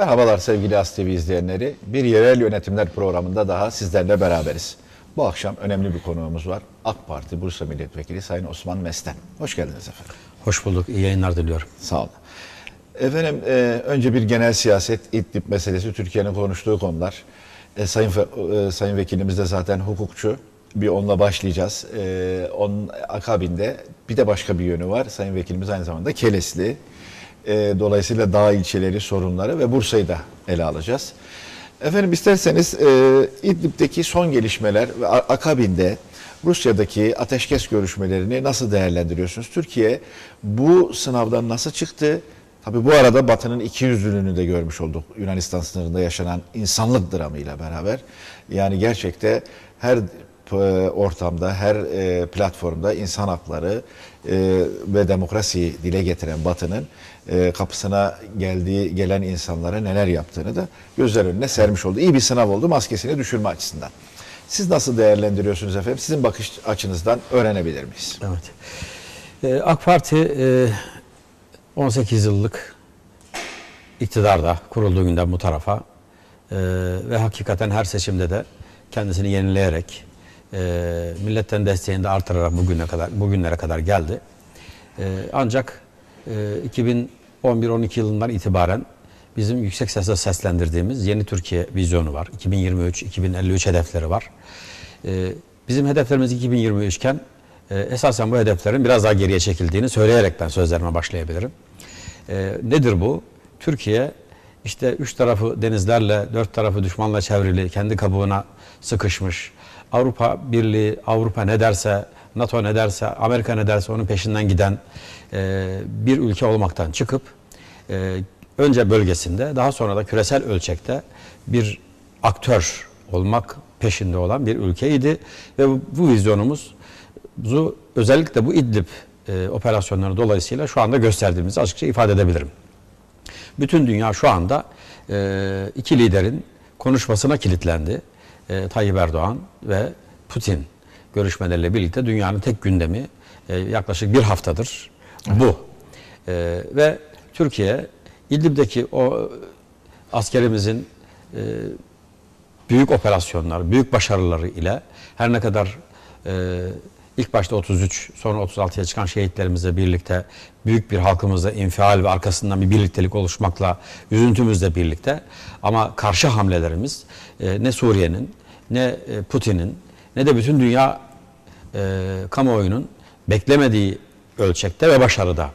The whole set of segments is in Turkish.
Merhabalar sevgili As TV izleyenleri. Bir yerel yönetimler programında daha sizlerle beraberiz. Bu akşam önemli bir konuğumuz var. AK Parti Bursa Milletvekili Sayın Osman Mesten. Hoş geldiniz efendim. Hoş bulduk. İyi yayınlar diliyorum. Sağ olun. Efendim e, önce bir genel siyaset, İdlib meselesi, Türkiye'nin konuştuğu konular. E, sayın e, Sayın Vekilimiz de zaten hukukçu. Bir onunla başlayacağız. E, onun akabinde bir de başka bir yönü var. Sayın Vekilimiz aynı zamanda Kelesli e, dolayısıyla dağ ilçeleri sorunları ve Bursa'yı da ele alacağız. Efendim isterseniz e, İdlib'deki son gelişmeler ve akabinde Rusya'daki ateşkes görüşmelerini nasıl değerlendiriyorsunuz? Türkiye bu sınavdan nasıl çıktı? Tabii bu arada Batı'nın iki yüzlülüğünü de görmüş olduk. Yunanistan sınırında yaşanan insanlık dramıyla beraber. Yani gerçekte her e, ortamda, her e, platformda insan hakları e, ve demokrasiyi dile getiren Batı'nın e, kapısına geldiği gelen insanlara neler yaptığını da gözler önüne sermiş oldu. İyi bir sınav oldu maskesini düşürme açısından. Siz nasıl değerlendiriyorsunuz efendim? Sizin bakış açınızdan öğrenebilir miyiz? Evet. Ee, AK Parti e, 18 yıllık iktidarda kurulduğu günden bu tarafa e, ve hakikaten her seçimde de kendisini yenileyerek e, milletten desteğini de artırarak bugüne kadar bugünlere kadar geldi. E, ancak 2011-12 ee, yılından itibaren bizim yüksek sesle seslendirdiğimiz Yeni Türkiye vizyonu var. 2023-2053 hedefleri var. Ee, bizim hedeflerimiz 2023 iken e, esasen bu hedeflerin biraz daha geriye çekildiğini söyleyerekten sözlerime başlayabilirim. Ee, nedir bu? Türkiye işte üç tarafı denizlerle, dört tarafı düşmanla çevrili, kendi kabuğuna sıkışmış. Avrupa Birliği, Avrupa ne derse NATO ne derse, Amerika ne derse onun peşinden giden e, bir ülke olmaktan çıkıp e, önce bölgesinde daha sonra da küresel ölçekte bir aktör olmak peşinde olan bir ülkeydi. Ve bu, bu vizyonumuzu özellikle bu İdlib e, operasyonları dolayısıyla şu anda gösterdiğimizi açıkça ifade edebilirim. Bütün dünya şu anda e, iki liderin konuşmasına kilitlendi. E, Tayyip Erdoğan ve Putin görüşmelerle birlikte dünyanın tek gündemi e, yaklaşık bir haftadır bu. E, ve Türkiye İdlib'deki o askerimizin e, büyük operasyonlar, büyük başarıları ile her ne kadar e, ilk başta 33 sonra 36'ya çıkan şehitlerimizle birlikte büyük bir halkımızda infial ve arkasından bir birliktelik oluşmakla üzüntümüzle birlikte ama karşı hamlelerimiz e, ne Suriye'nin ne e, Putin'in ne de bütün dünya e, kamuoyunun beklemediği ölçekte ve başarıda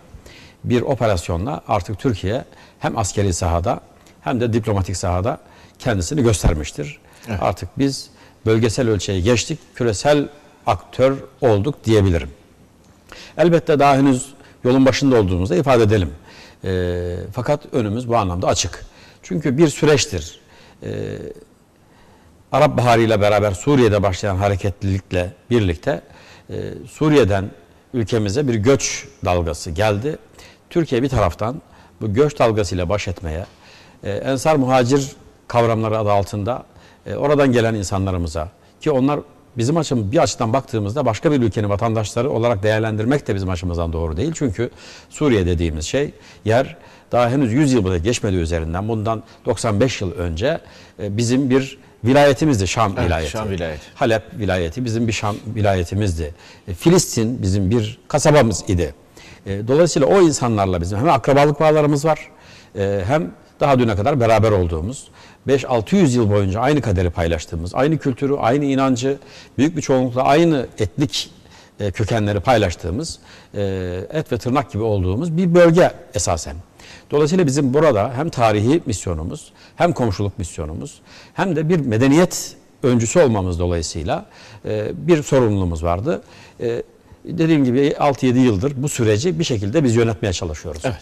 bir operasyonla artık Türkiye hem askeri sahada hem de diplomatik sahada kendisini göstermiştir. Evet. Artık biz bölgesel ölçeği geçtik, küresel aktör olduk diyebilirim. Elbette daha henüz yolun başında olduğumuzda ifade edelim. E, fakat önümüz bu anlamda açık. Çünkü bir süreçtir. E, Arap Baharı ile beraber Suriye'de başlayan hareketlilikle birlikte e, Suriye'den ülkemize bir göç dalgası geldi. Türkiye bir taraftan bu göç dalgasıyla baş etmeye, e, ensar muhacir kavramları adı altında e, oradan gelen insanlarımıza ki onlar bizim açımız bir açıdan baktığımızda başka bir ülkenin vatandaşları olarak değerlendirmek de bizim açımızdan doğru değil. Çünkü Suriye dediğimiz şey yer daha henüz 100 yıl bile geçmedi üzerinden bundan 95 yıl önce e, bizim bir vilayetimizdi Şam evet, vilayeti. Şam vilayeti. Halep vilayeti bizim bir Şam vilayetimizdi. E, Filistin bizim bir kasabamız idi. E, dolayısıyla o insanlarla bizim hem akrabalık bağlarımız var e, hem daha düne kadar beraber olduğumuz, 5-600 yıl boyunca aynı kaderi paylaştığımız, aynı kültürü, aynı inancı, büyük bir çoğunlukla aynı etnik kökenleri paylaştığımız, et ve tırnak gibi olduğumuz bir bölge esasen. Dolayısıyla bizim burada hem tarihi misyonumuz, hem komşuluk misyonumuz, hem de bir medeniyet öncüsü olmamız dolayısıyla e, bir sorumluluğumuz vardı. E, dediğim gibi 6-7 yıldır bu süreci bir şekilde biz yönetmeye çalışıyoruz. Evet.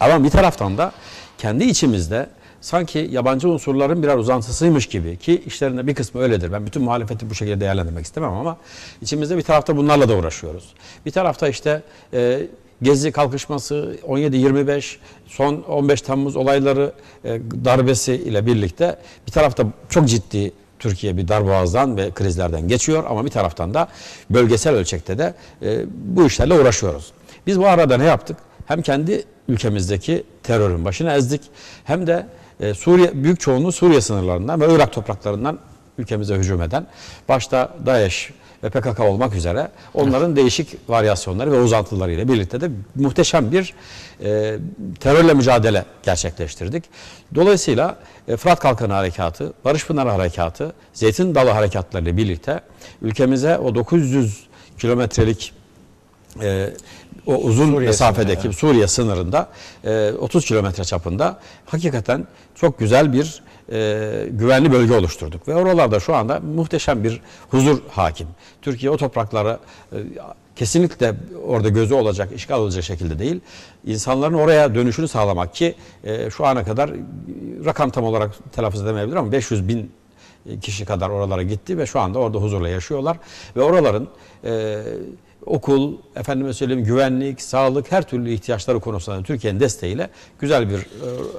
Ama bir taraftan da kendi içimizde sanki yabancı unsurların birer uzantısıymış gibi ki işlerinde bir kısmı öyledir. Ben bütün muhalefeti bu şekilde değerlendirmek istemem ama içimizde bir tarafta bunlarla da uğraşıyoruz. Bir tarafta işte e, Gezi kalkışması 17-25 son 15 Temmuz olayları e, darbesi ile birlikte bir tarafta çok ciddi Türkiye bir darboğazdan ve krizlerden geçiyor ama bir taraftan da bölgesel ölçekte de e, bu işlerle uğraşıyoruz. Biz bu arada ne yaptık? Hem kendi ülkemizdeki terörün başını ezdik hem de e, Suriye büyük çoğunluğu Suriye sınırlarından ve Irak topraklarından ülkemize hücum eden başta DAEŞ ve PKK olmak üzere onların değişik varyasyonları ve uzantılarıyla birlikte de muhteşem bir e, terörle mücadele gerçekleştirdik. Dolayısıyla e, Fırat Kalkanı Harekatı, Barış Pınar Harekatı, Zeytin Dalı Harekatları ile birlikte ülkemize o 900 kilometrelik e, o uzun Suriye mesafedeki sınırı, Suriye sınırında e, 30 kilometre çapında hakikaten çok güzel bir e, güvenli bölge oluşturduk. Ve oralarda şu anda muhteşem bir huzur hakim. Türkiye o topraklara e, kesinlikle orada gözü olacak, işgal olacak şekilde değil. İnsanların oraya dönüşünü sağlamak ki e, şu ana kadar e, rakam tam olarak telaffuz edemeyebilir ama 500 bin e, kişi kadar oralara gitti ve şu anda orada huzurla yaşıyorlar. Ve oraların... E, okul, efendime söyleyeyim güvenlik, sağlık her türlü ihtiyaçları konusunda Türkiye'nin desteğiyle güzel bir e,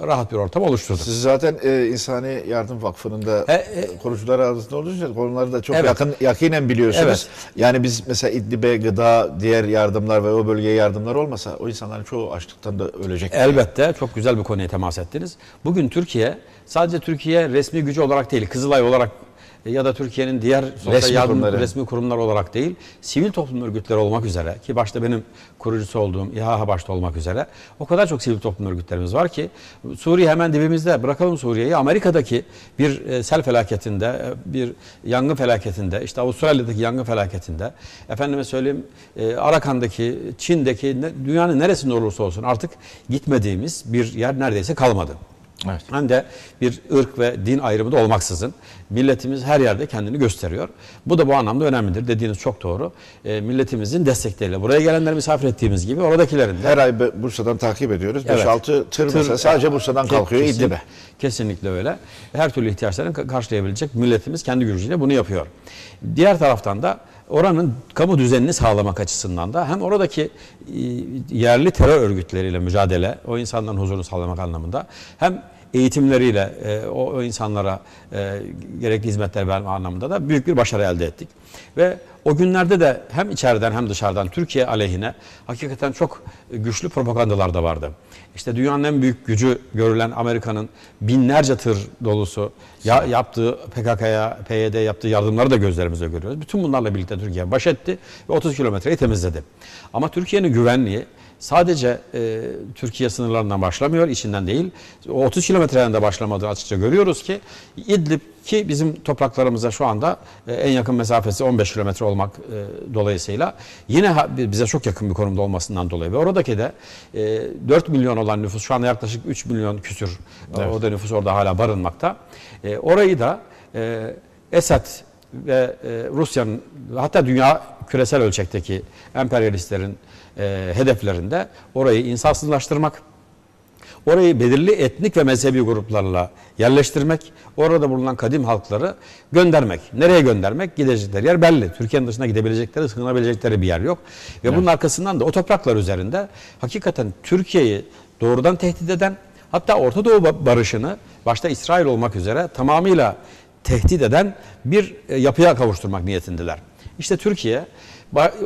rahat bir ortam oluşturduk. Siz zaten e, İnsani Yardım Vakfı'nın da e, e, kurucular arasında olduğunuz için konuları da çok evet. yakın yakinen biliyorsunuz. Evet. Yani biz mesela İdlib'e gıda, diğer yardımlar ve o bölgeye yardımlar olmasa o insanların çoğu açlıktan da ölecek. Elbette çok güzel bir konuya temas ettiniz. Bugün Türkiye sadece Türkiye resmi gücü olarak değil Kızılay olarak e, ya da Türkiye'nin diğer resmi yardım kurumları. resmi kurumlar olarak değil, sivil toplum örgütleri olmak üzere ki başta benim kurucusu olduğum İHA başta olmak üzere o kadar çok sivil toplum örgütlerimiz var ki Suriye hemen dibimizde bırakalım Suriye'yi Amerika'daki bir e, sel felaketinde, e, bir yangın felaketinde, işte Avustralya'daki yangın felaketinde, efendime söyleyeyim Arakan'daki, Çin'deki dünyanın neresinde olursa olsun artık gitmediğimiz bir yer neredeyse kalmadı. Evet. Hem de bir ırk ve din ayrımı da olmaksızın milletimiz her yerde kendini gösteriyor. Bu da bu anlamda önemlidir. Dediğiniz çok doğru. E, milletimizin destekleriyle buraya gelenleri misafir ettiğimiz gibi oradakilerin de. Her ay Bursa'dan takip ediyoruz. Evet. 5-6 tır, tır sadece Bursa'dan kalkıyor kesin, İdlib'e. Kesinlikle öyle. Her türlü ihtiyaçlarını karşılayabilecek milletimiz kendi gücüyle bunu yapıyor. Diğer taraftan da oranın kamu düzenini sağlamak açısından da hem oradaki e, yerli terör örgütleriyle mücadele, o insanların huzurunu sağlamak anlamında hem eğitimleriyle e, o, o insanlara e, gerekli hizmetler verme anlamında da büyük bir başarı elde ettik. Ve o günlerde de hem içeriden hem dışarıdan Türkiye aleyhine hakikaten çok güçlü propagandalar da vardı. İşte dünyanın en büyük gücü görülen Amerika'nın binlerce tır dolusu ya, yaptığı PKK'ya, PYD yaptığı yardımları da gözlerimize görüyoruz. Bütün bunlarla birlikte Türkiye baş etti ve 30 kilometreyi temizledi. Ama Türkiye'nin güvenliği sadece e, Türkiye sınırlarından başlamıyor, içinden değil. O 30 kilometreden de başlamadığını açıkça görüyoruz ki İdlib ki bizim topraklarımıza şu anda e, en yakın mesafesi 15 kilometre olmak e, dolayısıyla yine bize çok yakın bir konumda olmasından dolayı ve oradaki de e, 4 milyon olan nüfus şu anda yaklaşık 3 milyon küsür e, evet. o da nüfus orada hala barınmakta. E, orayı da e, Esad ve e, Rusya'nın hatta dünya küresel ölçekteki emperyalistlerin e, hedeflerinde orayı insansızlaştırmak, orayı belirli etnik ve mezhebi gruplarla yerleştirmek, orada bulunan kadim halkları göndermek. Nereye göndermek? Gidecekleri yer belli. Türkiye'nin dışına gidebilecekleri, sığınabilecekleri bir yer yok. Ve evet. bunun arkasından da o topraklar üzerinde hakikaten Türkiye'yi doğrudan tehdit eden, hatta Orta Doğu barışını başta İsrail olmak üzere tamamıyla tehdit eden bir e, yapıya kavuşturmak niyetindeler. İşte Türkiye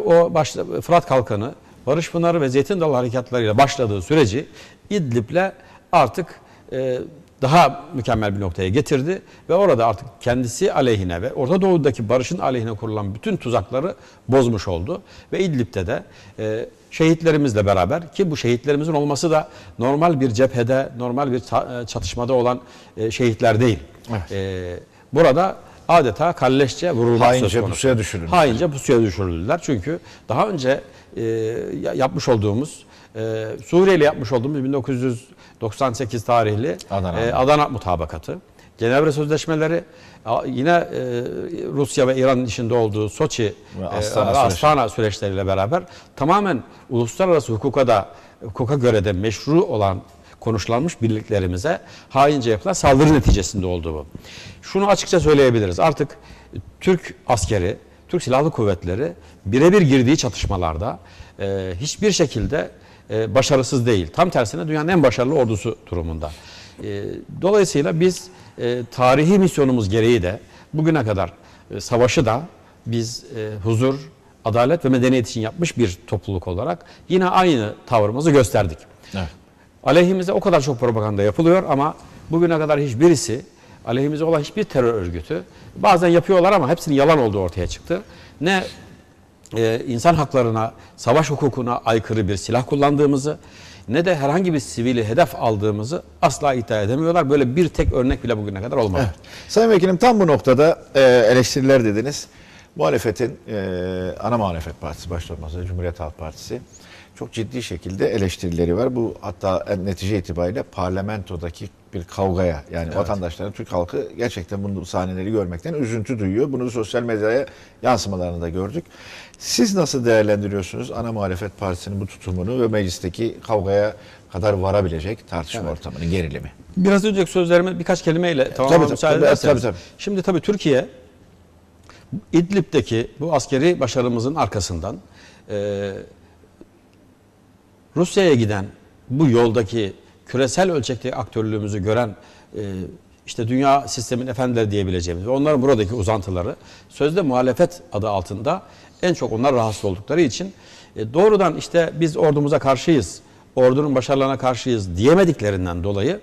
o başta Fırat Kalkanı Barış Pınarı ve Zeytin Dalı harekatlarıyla başladığı süreci İdlib'le artık e, daha mükemmel bir noktaya getirdi ve orada artık kendisi aleyhine ve Orta Doğu'daki barışın aleyhine kurulan bütün tuzakları bozmuş oldu. Ve İdlib'te de e, şehitlerimizle beraber ki bu şehitlerimizin olması da normal bir cephede, normal bir e, çatışmada olan e, şehitler değil. Evet. E, burada adeta kalleşçe vurulmak Haince söz konusu. pusuya düşürüldüler. Haince pusuya düşürüldüler. Çünkü daha önce e, yapmış olduğumuz e, Suriye ile yapmış olduğumuz 1998 tarihli Adana, e, Adana mutabakatı. Cenevre Sözleşmeleri yine e, Rusya ve İran'ın içinde olduğu Soçi ve Astana, e, Astana süreçleriyle beraber tamamen uluslararası hukuka da hukuka göre de meşru olan konuşlanmış birliklerimize haince yapılan saldırı neticesinde oldu bu. Şunu açıkça söyleyebiliriz. Artık Türk askeri Türk Silahlı Kuvvetleri birebir girdiği çatışmalarda e, hiçbir şekilde e, başarısız değil. Tam tersine dünyanın en başarılı ordusu durumunda. E, dolayısıyla biz e, tarihi misyonumuz gereği de bugüne kadar e, savaşı da biz e, huzur, adalet ve medeniyet için yapmış bir topluluk olarak yine aynı tavrımızı gösterdik. Evet. Aleyhimize o kadar çok propaganda yapılıyor ama bugüne kadar hiçbirisi aleyhimize olan hiçbir terör örgütü Bazen yapıyorlar ama hepsinin yalan olduğu ortaya çıktı. Ne e, insan haklarına, savaş hukukuna aykırı bir silah kullandığımızı ne de herhangi bir sivili hedef aldığımızı asla iddia edemiyorlar. Böyle bir tek örnek bile bugüne kadar olmadı. Evet. Sayın Vekilim tam bu noktada e, eleştiriler dediniz. Muhalefetin, e, ana muhalefet partisi başlatması Cumhuriyet Halk Partisi çok ciddi şekilde eleştirileri var. Bu hatta netice itibariyle parlamentodaki bir kavgaya yani evet. vatandaşların Türk halkı gerçekten bunu bu sahneleri görmekten üzüntü duyuyor. Bunu sosyal medyaya yansımalarını da gördük. Siz nasıl değerlendiriyorsunuz ana muhalefet partisinin bu tutumunu ve meclisteki kavgaya kadar varabilecek tartışma evet. ortamının gerilimi? Biraz önceki sözlerimi birkaç kelimeyle tamamlamamı müsaade tabii, Tabii, tabii. Şimdi tabii Türkiye İdlib'deki bu askeri başarımızın arkasından e, Rusya'ya giden bu yoldaki küresel ölçekte aktörlüğümüzü gören e, işte dünya sistemin efendileri diyebileceğimiz ve onların buradaki uzantıları sözde muhalefet adı altında en çok onlar rahatsız oldukları için e, doğrudan işte biz ordumuza karşıyız, ordunun başarılarına karşıyız diyemediklerinden dolayı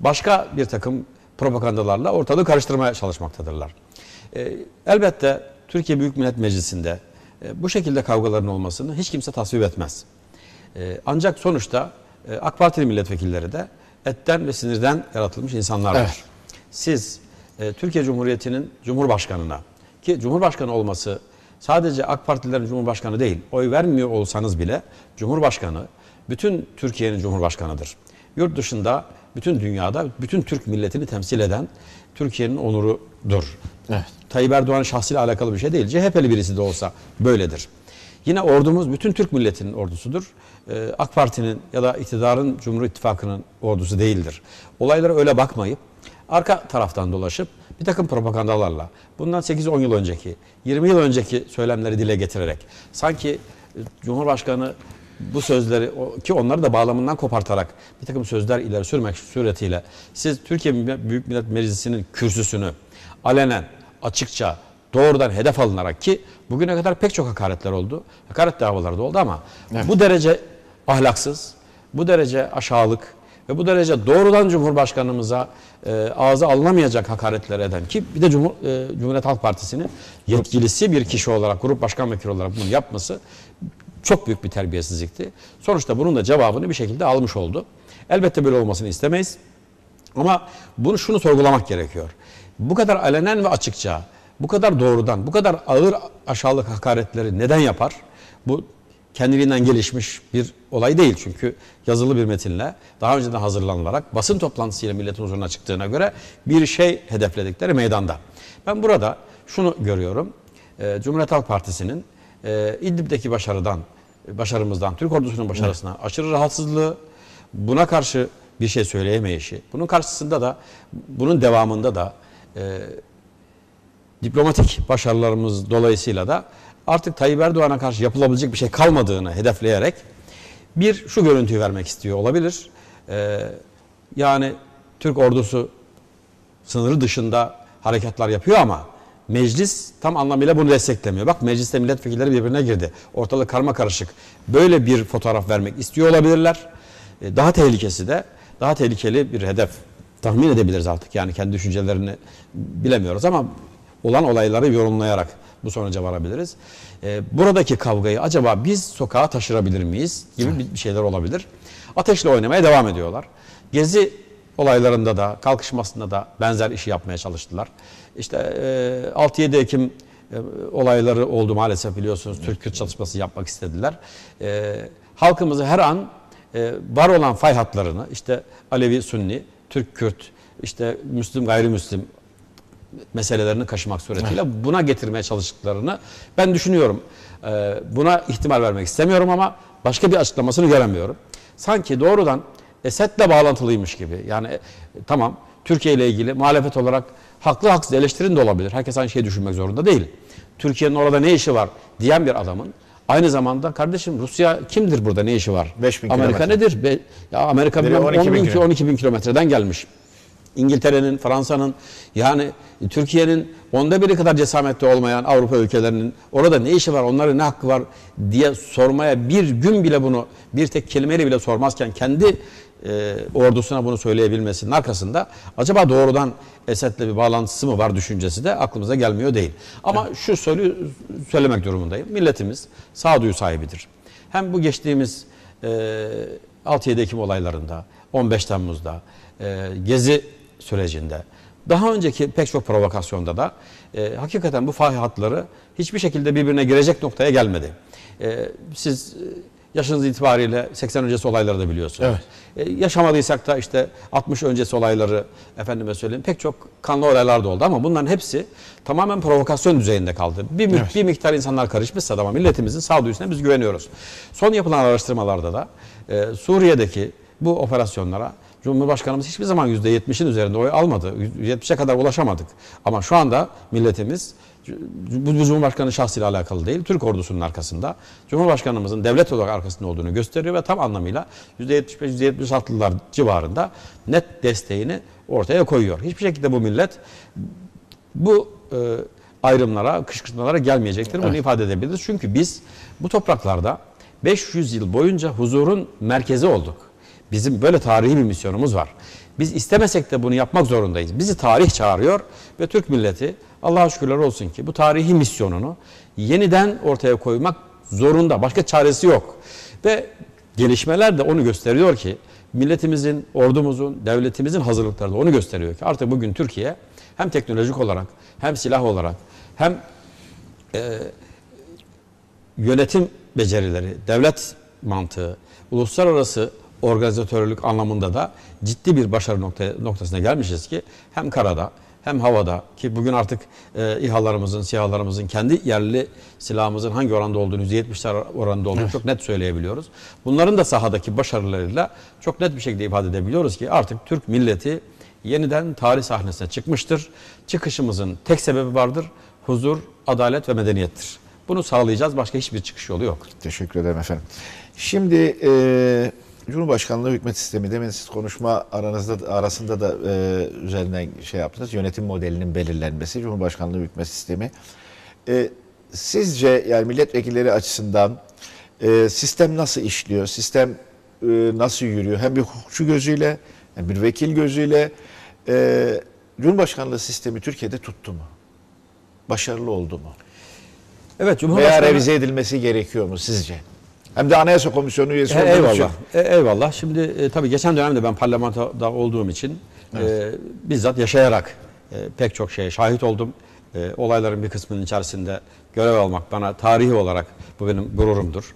başka bir takım propagandalarla ortalığı karıştırmaya çalışmaktadırlar. E, elbette Türkiye Büyük Millet Meclisi'nde e, bu şekilde kavgaların olmasını hiç kimse tasvip etmez. Ee, ancak sonuçta e, AK Partili milletvekilleri de etten ve sinirden yaratılmış insanlardır. Evet. Siz e, Türkiye Cumhuriyeti'nin Cumhurbaşkanı'na ki Cumhurbaşkanı olması sadece AK Partililerin Cumhurbaşkanı değil, oy vermiyor olsanız bile Cumhurbaşkanı bütün Türkiye'nin Cumhurbaşkanı'dır. Yurt dışında, bütün dünyada, bütün Türk milletini temsil eden Türkiye'nin onurudur. Evet. Tayyip Erdoğan şahsıyla alakalı bir şey değil. CHP'li birisi de olsa böyledir. Yine ordumuz bütün Türk milletinin ordusudur e, AK Parti'nin ya da iktidarın Cumhur İttifakı'nın ordusu değildir. Olaylara öyle bakmayıp arka taraftan dolaşıp bir takım propagandalarla bundan 8-10 yıl önceki, 20 yıl önceki söylemleri dile getirerek sanki e, Cumhurbaşkanı bu sözleri ki onları da bağlamından kopartarak bir takım sözler ileri sürmek suretiyle siz Türkiye Büyük Millet Meclisi'nin kürsüsünü alenen, açıkça, doğrudan hedef alınarak ki bugüne kadar pek çok hakaretler oldu. Hakaret davaları da oldu ama evet. bu derece ahlaksız, bu derece aşağılık ve bu derece doğrudan Cumhurbaşkanımıza e, ağza alınamayacak hakaretler eden ki bir de Cumhur, e, Cumhuriyet Halk Partisi'nin yetkilisi bir kişi olarak, grup başkan vekili olarak bunu yapması çok büyük bir terbiyesizlikti. Sonuçta bunun da cevabını bir şekilde almış oldu. Elbette böyle olmasını istemeyiz. Ama bunu şunu sorgulamak gerekiyor. Bu kadar alenen ve açıkça, bu kadar doğrudan, bu kadar ağır aşağılık hakaretleri neden yapar? Bu kendiliğinden gelişmiş bir olay değil çünkü yazılı bir metinle daha önceden hazırlanılarak basın toplantısıyla milletin huzuruna çıktığına göre bir şey hedefledikleri meydanda. Ben burada şunu görüyorum. Ee, Cumhuriyet Halk Partisi'nin e, İdlib'deki başarıdan, başarımızdan, Türk ordusunun başarısına evet. aşırı rahatsızlığı, buna karşı bir şey söyleyemeyişi, bunun karşısında da, bunun devamında da e, diplomatik başarılarımız dolayısıyla da artık Tayyip Erdoğan'a karşı yapılabilecek bir şey kalmadığını hedefleyerek bir şu görüntüyü vermek istiyor olabilir. Ee, yani Türk ordusu sınırı dışında harekatlar yapıyor ama meclis tam anlamıyla bunu desteklemiyor. Bak mecliste milletvekilleri birbirine girdi. Ortalık karma karışık. Böyle bir fotoğraf vermek istiyor olabilirler. Ee, daha tehlikesi de daha tehlikeli bir hedef tahmin edebiliriz artık. Yani kendi düşüncelerini bilemiyoruz ama olan olayları yorumlayarak bu sonuca varabiliriz. E, buradaki kavgayı acaba biz sokağa taşırabilir miyiz gibi evet. bir şeyler olabilir. Ateşle oynamaya devam ediyorlar. Gezi olaylarında da kalkışmasında da benzer işi yapmaya çalıştılar. İşte e, 6-7 Ekim e, olayları oldu maalesef biliyorsunuz. Türk-Kürt çatışması yapmak istediler. E, halkımızı her an e, var olan fay hatlarını işte Alevi-Sünni, Türk-Kürt, işte Müslüm gayrimüslim meselelerini kaşımak suretiyle buna getirmeye çalıştıklarını ben düşünüyorum. Ee, buna ihtimal vermek istemiyorum ama başka bir açıklamasını göremiyorum. Sanki doğrudan Esed'le bağlantılıymış gibi. Yani e, tamam Türkiye ile ilgili muhalefet olarak haklı haksız eleştirin de olabilir. Herkes aynı şeyi düşünmek zorunda değil. Türkiye'nin orada ne işi var diyen bir adamın aynı zamanda kardeşim Rusya kimdir burada ne işi var? 5 bin Amerika kilometre. nedir? Be, ya Amerika 10 bin, 12 bin kilometreden gelmiş. İngiltere'nin, Fransa'nın yani Türkiye'nin onda biri kadar cesamette olmayan Avrupa ülkelerinin orada ne işi var, onların ne hakkı var diye sormaya bir gün bile bunu bir tek kelimeyle bile sormazken kendi e, ordusuna bunu söyleyebilmesinin arkasında acaba doğrudan Esed'le bir bağlantısı mı var düşüncesi de aklımıza gelmiyor değil. Ama evet. şu söyle, söylemek durumundayım. Milletimiz sağduyu sahibidir. Hem bu geçtiğimiz e, 6-7 Ekim olaylarında, 15 Temmuz'da, e, Gezi sürecinde, daha önceki pek çok provokasyonda da e, hakikaten bu fahi hatları hiçbir şekilde birbirine girecek noktaya gelmedi. E, siz e, yaşınız itibariyle 80 öncesi olayları da biliyorsunuz. Evet. E, yaşamadıysak da işte 60 öncesi olayları efendime söyleyeyim pek çok kanlı olaylar da oldu ama bunların hepsi tamamen provokasyon düzeyinde kaldı. Bir, evet. bir miktar insanlar karışmışsa da ama milletimizin sağduyusuna biz güveniyoruz. Son yapılan araştırmalarda da e, Suriye'deki bu operasyonlara Cumhurbaşkanımız hiçbir zaman %70'in üzerinde oy almadı. %70'e kadar ulaşamadık. Ama şu anda milletimiz bu Cumhurbaşkanı şahsıyla alakalı değil, Türk ordusunun arkasında, Cumhurbaşkanımızın devlet olarak arkasında olduğunu gösteriyor ve tam anlamıyla %75-76'lılar civarında net desteğini ortaya koyuyor. Hiçbir şekilde bu millet bu e, ayrımlara, kışkırtmalara gelmeyecektir. Bunu evet. ifade edebiliriz. Çünkü biz bu topraklarda 500 yıl boyunca huzurun merkezi olduk. Bizim böyle tarihi bir misyonumuz var. Biz istemesek de bunu yapmak zorundayız. Bizi tarih çağırıyor ve Türk milleti Allah'a şükürler olsun ki bu tarihi misyonunu yeniden ortaya koymak zorunda. Başka çaresi yok. Ve gelişmeler de onu gösteriyor ki milletimizin, ordumuzun, devletimizin hazırlıkları da onu gösteriyor ki artık bugün Türkiye hem teknolojik olarak hem silah olarak hem e, yönetim becerileri, devlet mantığı, uluslararası organizatörlük anlamında da ciddi bir başarı nokta, noktasına gelmişiz ki hem karada hem havada ki bugün artık e, İHA'larımızın, SİHA'larımızın kendi yerli silahımızın hangi oranda olduğunu, %70'ler oranında olduğunu evet. çok net söyleyebiliyoruz. Bunların da sahadaki başarılarıyla çok net bir şekilde ifade edebiliyoruz ki artık Türk milleti yeniden tarih sahnesine çıkmıştır. Çıkışımızın tek sebebi vardır. Huzur, adalet ve medeniyettir. Bunu sağlayacağız. Başka hiçbir çıkış yolu yok. Teşekkür ederim efendim. Şimdi... E Cumhurbaşkanlığı hükümet sistemi demin siz konuşma aranızda arasında da e, üzerinden şey yaptınız. Yönetim modelinin belirlenmesi, Cumhurbaşkanlığı hükümet sistemi. E, sizce yani milletvekilleri açısından e, sistem nasıl işliyor? Sistem e, nasıl yürüyor? Hem bir hukukçu gözüyle hem bir vekil gözüyle e, Cumhurbaşkanlığı sistemi Türkiye'de tuttu mu? Başarılı oldu mu? Evet Cumhurbaşkanlığı... Veya revize edilmesi gerekiyor mu sizce? Hem de Anayasa Komisyonu üyesi e, olduğu eyvallah. E, eyvallah. Şimdi e, tabii geçen dönemde ben parlamentoda olduğum için e, evet. e, bizzat yaşayarak e, pek çok şeye şahit oldum. E, olayların bir kısmının içerisinde görev almak bana tarihi olarak bu benim gururumdur.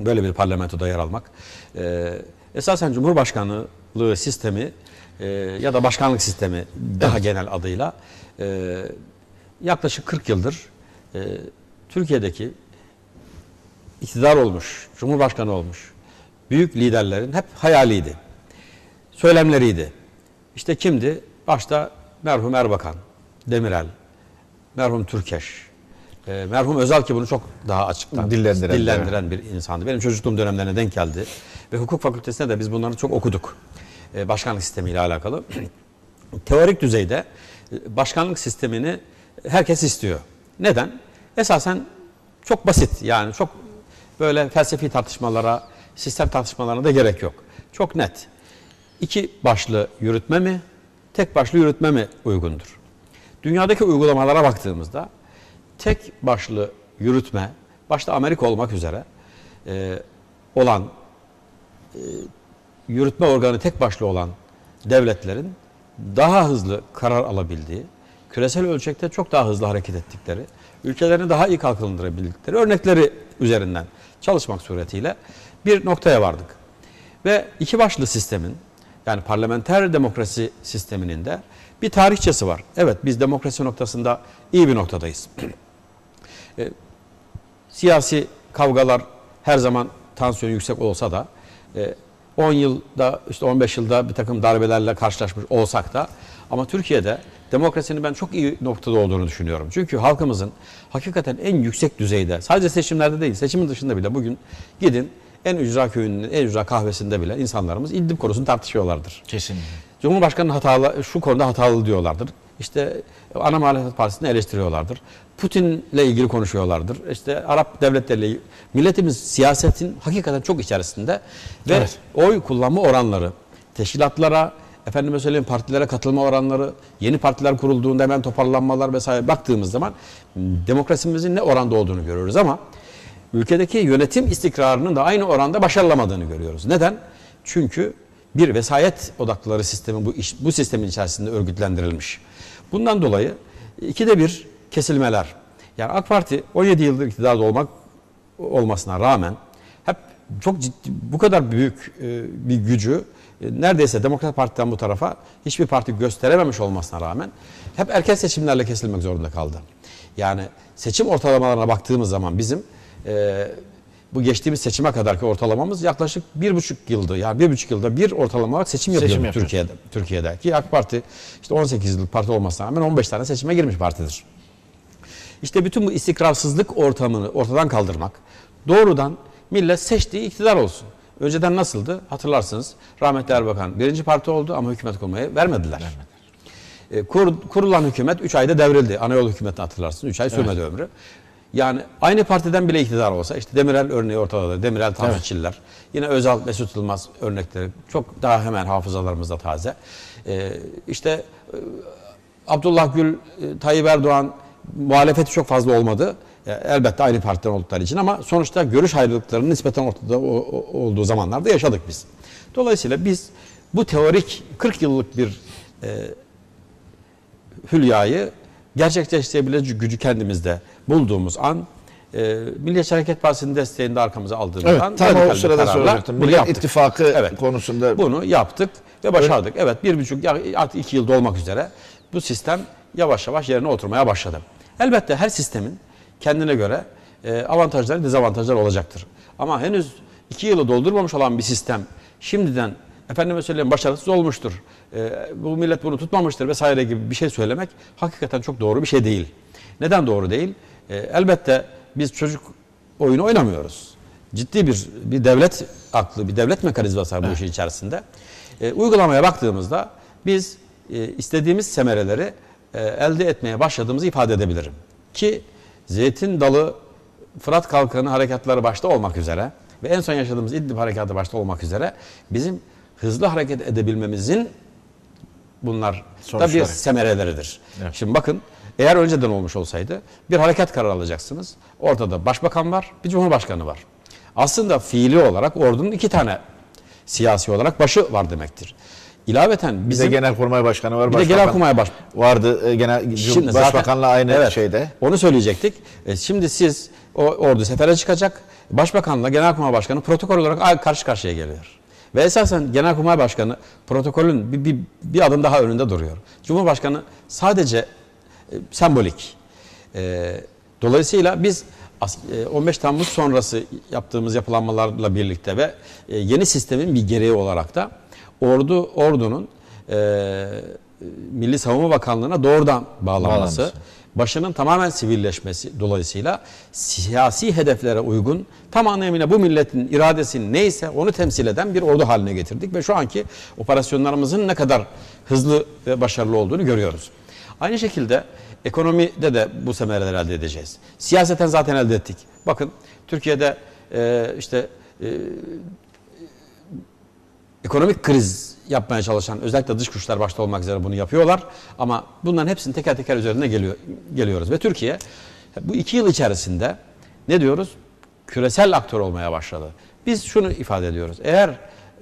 Böyle bir parlamentoda yer almak. E, esasen Cumhurbaşkanlığı sistemi e, ya da başkanlık sistemi daha evet. genel adıyla e, yaklaşık 40 yıldır e, Türkiye'deki iktidar olmuş, cumhurbaşkanı olmuş büyük liderlerin hep hayaliydi. Söylemleriydi. İşte kimdi? Başta merhum Erbakan, Demirel, merhum Türkeş, e, merhum Özal ki bunu çok daha açıktan dillendiren, dillendiren bir insandı. Benim çocukluğum dönemlerine denk geldi. Ve hukuk fakültesinde de biz bunları çok okuduk. E, başkanlık sistemiyle alakalı. Teorik düzeyde e, başkanlık sistemini herkes istiyor. Neden? Esasen çok basit yani çok Böyle felsefi tartışmalara, sistem tartışmalarına da gerek yok. Çok net. İki başlı yürütme mi, tek başlı yürütme mi uygundur? Dünyadaki uygulamalara baktığımızda tek başlı yürütme, başta Amerika olmak üzere e, olan e, yürütme organı tek başlı olan devletlerin daha hızlı karar alabildiği, küresel ölçekte çok daha hızlı hareket ettikleri, ülkelerini daha iyi kalkındırabildikleri örnekleri üzerinden çalışmak suretiyle bir noktaya vardık. Ve iki başlı sistemin yani parlamenter demokrasi sisteminin de bir tarihçesi var. Evet biz demokrasi noktasında iyi bir noktadayız. e, siyasi kavgalar her zaman tansiyon yüksek olsa da e, 10 yılda işte 15 yılda bir takım darbelerle karşılaşmış olsak da ama Türkiye'de demokrasinin ben çok iyi noktada olduğunu düşünüyorum. Çünkü halkımızın hakikaten en yüksek düzeyde, sadece seçimlerde değil, seçimin dışında bile bugün gidin en ücra köyünün, en ücra kahvesinde bile insanlarımız İdlib konusunu tartışıyorlardır. Kesinlikle. Cumhurbaşkanı hatalı, şu konuda hatalı diyorlardır. İşte ana muhalefet partisini eleştiriyorlardır. Putin'le ilgili konuşuyorlardır. İşte Arap devletleriyle milletimiz siyasetin hakikaten çok içerisinde ve evet. oy kullanma oranları teşkilatlara, efendime söyleyeyim partilere katılma oranları, yeni partiler kurulduğunda hemen toparlanmalar vesaire baktığımız zaman demokrasimizin ne oranda olduğunu görüyoruz ama ülkedeki yönetim istikrarının da aynı oranda başarılamadığını görüyoruz. Neden? Çünkü bir vesayet odakları sistemi bu, iş, bu sistemin içerisinde örgütlendirilmiş. Bundan dolayı ikide bir kesilmeler. Yani AK Parti 17 yıldır iktidarda olmak olmasına rağmen hep çok ciddi bu kadar büyük e, bir gücü e, neredeyse Demokrat Parti'den bu tarafa hiçbir parti gösterememiş olmasına rağmen hep erken seçimlerle kesilmek zorunda kaldı. Yani seçim ortalamalarına baktığımız zaman bizim e, bu geçtiğimiz seçime kadarki ortalamamız yaklaşık bir buçuk yıldı. Yani bir buçuk yılda bir ortalama olarak seçim yapıyor Türkiye'de. Türkiye'de ki AK Parti işte 18 yıllık parti olmasına rağmen 15 tane seçime girmiş partidir. İşte bütün bu istikrarsızlık ortamını ortadan kaldırmak doğrudan millet seçtiği iktidar olsun. Önceden nasıldı? Hatırlarsınız. Rahmetli Erbakan birinci parti oldu ama hükümet kurmayı vermediler. Vermediler. E, kur, kurulan hükümet 3 ayda devrildi. Anayol hükümetini hatırlarsınız. 3 ay sürmedi evet. ömrü. Yani aynı partiden bile iktidar olsa işte Demirel örneği ortada. Demirel Tansu evet. Çiller. Yine Özal Mesut Yılmaz örnekleri çok daha hemen hafızalarımızda taze. E, işte e, Abdullah Gül, e, Tayyip Erdoğan muhalefeti çok fazla olmadı. E, elbette ayrı partiden oldukları için ama sonuçta görüş ayrılıklarının nispeten ortada olduğu zamanlarda yaşadık biz. Dolayısıyla biz bu teorik 40 yıllık bir e, hülyayı gerçekleştirebilecek gücü kendimizde bulduğumuz an e, Milliyetçi Hareket Partisi'nin desteğini de arkamıza aldığımızdan evet, tam o sırada soracaktım. Bunu Millet İttifakı evet, konusunda bunu yaptık ve başardık. Evet, evet bir buçuk artık iki yılda olmak üzere bu sistem yavaş yavaş yerine oturmaya başladı. Elbette her sistemin kendine göre e, avantajları dezavantajlar olacaktır. Ama henüz iki yılı doldurmamış olan bir sistem şimdiden efendime söyleyeyim başarısız olmuştur. E, bu millet bunu tutmamıştır vesaire gibi bir şey söylemek hakikaten çok doğru bir şey değil. Neden doğru değil? E, elbette biz çocuk oyunu oynamıyoruz. Ciddi bir bir devlet aklı, bir devlet mekanizması var bu işin içerisinde. uygulamaya baktığımızda biz istediğimiz semereleri elde etmeye başladığımızı ifade edebilirim. Ki Zeytin dalı Fırat Kalkanı harekatları başta olmak üzere ve en son yaşadığımız İdlib harekatı başta olmak üzere bizim hızlı hareket edebilmemizin bunlar Sonuçları. da bir semereleridir. Evet. Şimdi bakın eğer önceden olmuş olsaydı bir harekat kararı alacaksınız. Ortada başbakan var, bir cumhurbaşkanı var. Aslında fiili olarak ordunun iki tane siyasi olarak başı var demektir. İlaveten bizim... bize de Genelkurmay Başkanı var. Bir Başbakan de Genelkurmay Baş... Vardı. E, Genel, Şimdi Başbakanla zaten, aynı evet, şeyde. Onu söyleyecektik. E, şimdi siz o ordu sefere çıkacak. Başbakanla Genelkurmay Başkanı protokol olarak karşı karşıya geliyor. Ve esasen Genelkurmay Başkanı protokolün bir, bir, bir adım daha önünde duruyor. Cumhurbaşkanı sadece e, sembolik. E, dolayısıyla biz 15 e, Temmuz sonrası yaptığımız yapılanmalarla birlikte ve yeni sistemin bir gereği olarak da ordu ordunun e, Milli Savunma Bakanlığı'na doğrudan bağlanması, bağlanması, başının tamamen sivilleşmesi dolayısıyla siyasi hedeflere uygun tam anlamıyla bu milletin iradesini neyse onu temsil eden bir ordu haline getirdik ve şu anki operasyonlarımızın ne kadar hızlı ve başarılı olduğunu görüyoruz. Aynı şekilde ekonomide de bu semereleri elde edeceğiz. Siyaseten zaten elde ettik. Bakın Türkiye'de e, işte e, ekonomik kriz yapmaya çalışan özellikle dış güçler başta olmak üzere bunu yapıyorlar. Ama bunların hepsinin teker teker üzerine geliyor, geliyoruz. Ve Türkiye bu iki yıl içerisinde ne diyoruz? Küresel aktör olmaya başladı. Biz şunu ifade ediyoruz. Eğer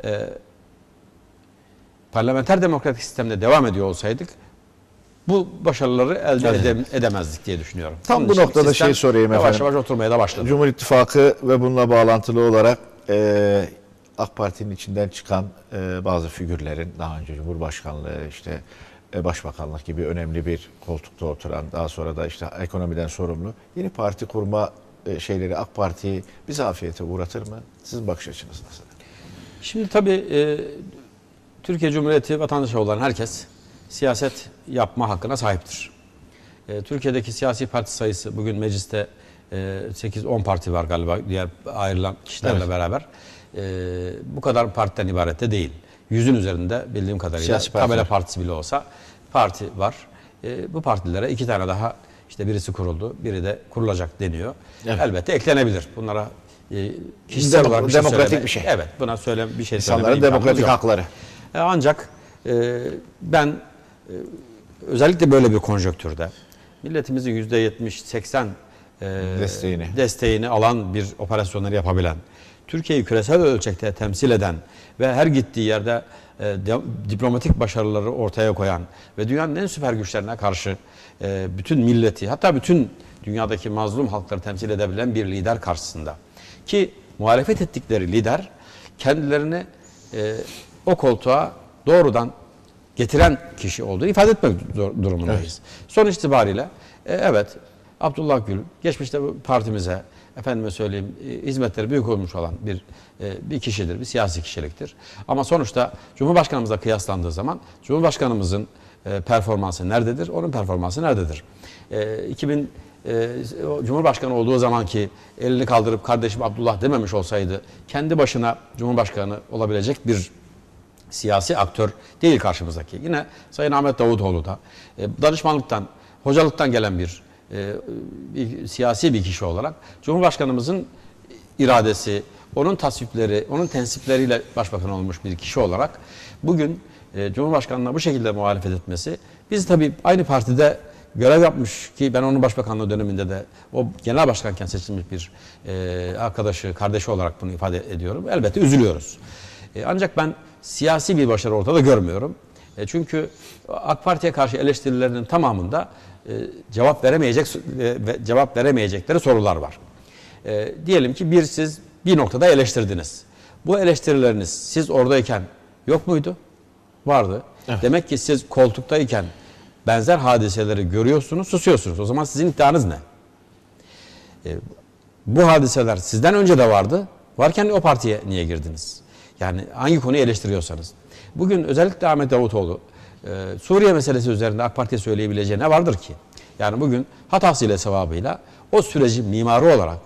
e, parlamenter demokratik sistemde devam ediyor olsaydık bu başarıları elde edem edemezdik diye düşünüyorum. Tam Onun bu noktada şey sorayım yavaş efendim. Yavaş yavaş oturmaya da başladı. Cumhur İttifakı ve bununla bağlantılı olarak e, AK Parti'nin içinden çıkan e, bazı figürlerin daha önce Cumhurbaşkanlığı işte e, Başbakanlık gibi önemli bir koltukta oturan daha sonra da işte ekonomiden sorumlu yeni parti kurma e, şeyleri AK Parti'yi bir zafiyete uğratır mı? Sizin bakış açınız nasıl? Şimdi tabii e, Türkiye Cumhuriyeti vatandaşı olan herkes siyaset yapma hakkına sahiptir. E, Türkiye'deki siyasi parti sayısı bugün mecliste e, 8-10 parti var galiba diğer ayrılan kişilerle evet. beraber e, bu kadar partiden ibarette değil. Yüzün üzerinde bildiğim kadarıyla tabela partisi bile olsa parti var. E, bu partilere iki tane daha işte birisi kuruldu, biri de kurulacak deniyor. Evet. Elbette eklenebilir. Bunlara e, kişisel Demok olarak bir şey demokratik söyleme, bir şey. Evet, buna söyle bir şey İnsanların demokratik yok. hakları. E, ancak e, ben e, özellikle böyle bir konjonktürde milletimizin %70-80 e, desteğini. desteğini alan bir operasyonları yapabilen Türkiye'yi küresel ölçekte temsil eden ve her gittiği yerde e, de, diplomatik başarıları ortaya koyan ve dünyanın en süper güçlerine karşı e, bütün milleti hatta bütün dünyadaki mazlum halkları temsil edebilen bir lider karşısında. Ki muhalefet ettikleri lider kendilerini e, o koltuğa doğrudan getiren kişi olduğunu ifade etmek durumundayız. Evet. Son itibariyle e, evet Abdullah Gül geçmişte partimize efendime söyleyeyim e, hizmetleri büyük olmuş olan bir e, bir kişidir, bir siyasi kişiliktir. Ama sonuçta Cumhurbaşkanımızla kıyaslandığı zaman Cumhurbaşkanımızın e, performansı nerededir, onun performansı nerededir? 2000 Cumhurbaşkanı olduğu zaman ki elini kaldırıp kardeşim Abdullah dememiş olsaydı kendi başına Cumhurbaşkanı olabilecek bir siyasi aktör değil karşımızdaki. Yine Sayın Ahmet Davutoğlu da danışmanlıktan, hocalıktan gelen bir e, bir, siyasi bir kişi olarak Cumhurbaşkanımızın iradesi, onun tasvipleri, onun tensipleriyle başbakan olmuş bir kişi olarak bugün e, Cumhurbaşkanı'na bu şekilde muhalefet etmesi, biz tabii aynı partide görev yapmış ki ben onun başbakanlığı döneminde de o genel başkanken seçilmiş bir e, arkadaşı, kardeşi olarak bunu ifade ediyorum. Elbette üzülüyoruz. E, ancak ben siyasi bir başarı ortada görmüyorum. E, çünkü AK Parti'ye karşı eleştirilerinin tamamında e, cevap veremeyecek e, cevap veremeyecekleri sorular var. E, diyelim ki bir siz bir noktada eleştirdiniz. Bu eleştirileriniz siz oradayken yok muydu? Vardı. Evet. Demek ki siz koltuktayken benzer hadiseleri görüyorsunuz, susuyorsunuz. O zaman sizin iddianız ne? E, bu hadiseler sizden önce de vardı. Varken o partiye niye girdiniz? Yani hangi konuyu eleştiriyorsanız. Bugün özellikle Ahmet Davutoğlu e, Suriye meselesi üzerinde AK Parti söyleyebileceği ne vardır ki? Yani bugün hatasıyla sevabıyla o süreci mimarı olarak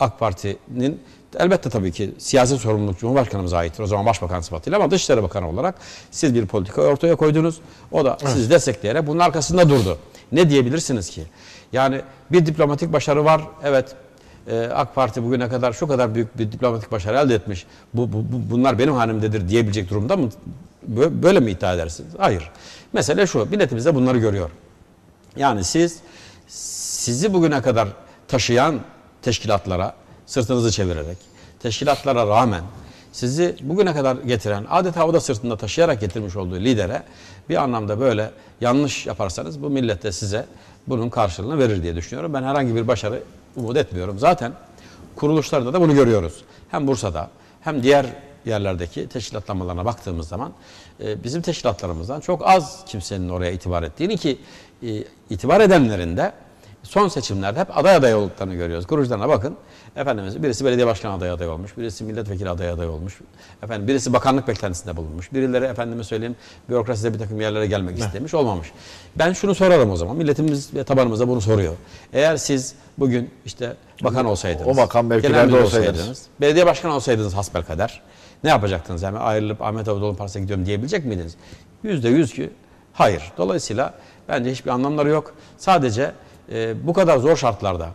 AK Parti'nin elbette tabii ki siyasi sorumluluk Cumhurbaşkanımıza aittir. O zaman Başbakan sıfatıyla ama Dışişleri Bakanı olarak siz bir politika ortaya koydunuz. O da evet. sizi destekleyerek bunun arkasında durdu. Ne diyebilirsiniz ki? Yani bir diplomatik başarı var. Evet ee, AK Parti bugüne kadar şu kadar büyük bir diplomatik başarı elde etmiş. Bu, bu, bu bunlar benim hanimdedir diyebilecek durumda mı? Böyle mi iddia edersiniz? Hayır. Mesele şu. Milletimiz de bunları görüyor. Yani siz sizi bugüne kadar taşıyan teşkilatlara sırtınızı çevirerek teşkilatlara rağmen sizi bugüne kadar getiren, adeta o da sırtında taşıyarak getirmiş olduğu lidere bir anlamda böyle yanlış yaparsanız bu millet de size bunun karşılığını verir diye düşünüyorum. Ben herhangi bir başarı umut etmiyorum. Zaten kuruluşlarda da bunu görüyoruz. Hem Bursa'da hem diğer yerlerdeki teşkilatlanmalarına baktığımız zaman e, bizim teşkilatlarımızdan çok az kimsenin oraya itibar ettiğini ki e, itibar edenlerinde. de son seçimlerde hep aday aday olduklarını görüyoruz. Kurucularına bakın. Efendimiz birisi belediye başkanı aday aday olmuş, birisi milletvekili aday aday olmuş. Efendim birisi bakanlık beklentisinde bulunmuş. Birileri efendime söyleyeyim bürokraside bir takım yerlere gelmek istemiş, olmamış. Ben şunu sorarım o zaman. Milletimiz ve da bunu soruyor. Eğer siz bugün işte bakan olsaydınız, o bakan mevkilerde olsaydınız, olsaydınız, belediye başkanı olsaydınız hasbelkader ne yapacaktınız? Yani ayrılıp Ahmet Davutoğlu'nun partisine gidiyorum diyebilecek miydiniz? Yüzde yüz ki hayır. Dolayısıyla bence hiçbir anlamları yok. Sadece e, bu kadar zor şartlarda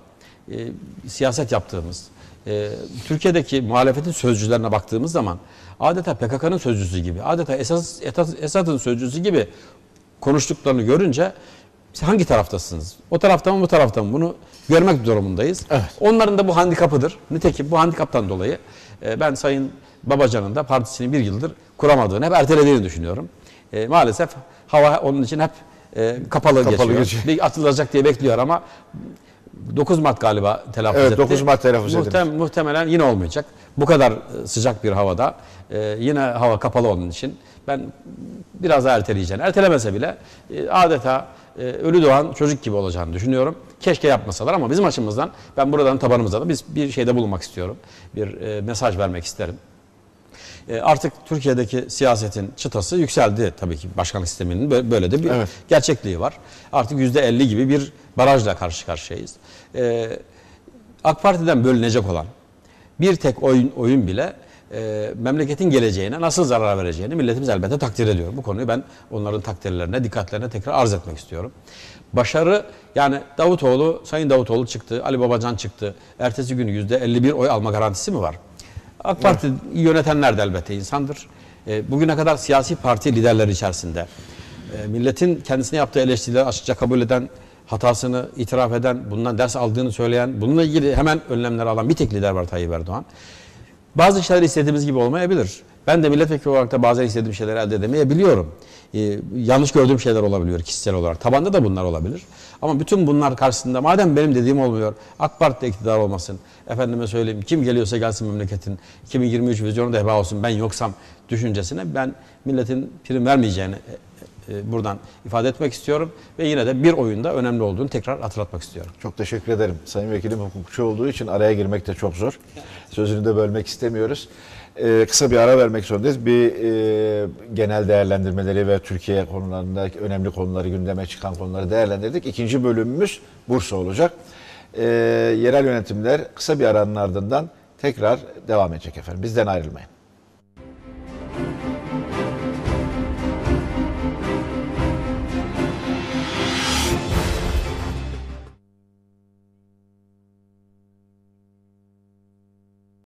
e, siyaset yaptığımız, e, Türkiye'deki muhalefetin sözcülerine baktığımız zaman adeta PKK'nın sözcüsü gibi, adeta esas, Esad'ın sözcüsü gibi konuştuklarını görünce hangi taraftasınız? O taraftan mı bu taraftan mı? Bunu görmek durumundayız. Evet. Onların da bu handikapıdır. Nitekim bu handikaptan dolayı e, ben Sayın Babacan'ın da partisini bir yıldır kuramadığını, hep ertelediğini düşünüyorum. E, maalesef hava onun için hep e, kapalı, kapalı geçiyor. geçiyor. Atılacak diye bekliyor ama 9 Mart galiba telaffuz evet, etti. Evet 9 Mart telaffuz Muhtem edilmiş. Muhtemelen yine olmayacak. Bu kadar sıcak bir havada e, yine hava kapalı onun için ben biraz daha erteleyeceğim. Ertelemese bile e, adeta e, ölü doğan çocuk gibi olacağını düşünüyorum. Keşke yapmasalar ama bizim açımızdan ben buradan tabanımızda da biz bir şeyde bulunmak istiyorum. Bir e, mesaj vermek isterim. E, artık Türkiye'deki siyasetin çıtası yükseldi tabii ki başkanlık sisteminin böyle de bir evet. gerçekliği var. Artık %50 gibi bir barajla karşı karşıyayız. E, AK Parti'den bölünecek olan bir tek oyun, oyun bile e, memleketin geleceğine nasıl zarar vereceğini milletimiz elbette takdir ediyor. Bu konuyu ben onların takdirlerine, dikkatlerine tekrar arz etmek istiyorum. Başarı yani Davutoğlu, Sayın Davutoğlu çıktı, Ali Babacan çıktı. Ertesi gün %51 oy alma garantisi mi var? AK Parti evet. yönetenler de elbette insandır. E, bugüne kadar siyasi parti liderleri içerisinde e, milletin kendisine yaptığı eleştirileri açıkça kabul eden, hatasını itiraf eden, bundan ders aldığını söyleyen, bununla ilgili hemen önlemler alan bir tek lider var Tayyip Erdoğan. Bazı işler istediğimiz gibi olmayabilir. Ben de milletvekili olarak da bazen istediğim şeyleri elde edemeyebiliyorum. Ee, yanlış gördüğüm şeyler olabiliyor kişisel olarak. Tabanda da bunlar olabilir. Ama bütün bunlar karşısında madem benim dediğim olmuyor AK Parti iktidar olmasın. Efendime söyleyeyim kim geliyorsa gelsin memleketin 2023 vizyonu da heba olsun ben yoksam düşüncesine ben milletin prim vermeyeceğini e, e, buradan ifade etmek istiyorum ve yine de bir oyunda önemli olduğunu tekrar hatırlatmak istiyorum. Çok teşekkür ederim. Sayın Vekilim hukukçu olduğu için araya girmek de çok zor. Sözünü de bölmek istemiyoruz. Ee, kısa bir ara vermek zorundayız. Bir e, genel değerlendirmeleri ve Türkiye konularında önemli konuları gündeme çıkan konuları değerlendirdik. İkinci bölümümüz Bursa olacak. E, yerel yönetimler kısa bir aranın ardından tekrar devam edecek efendim. Bizden ayrılmayın.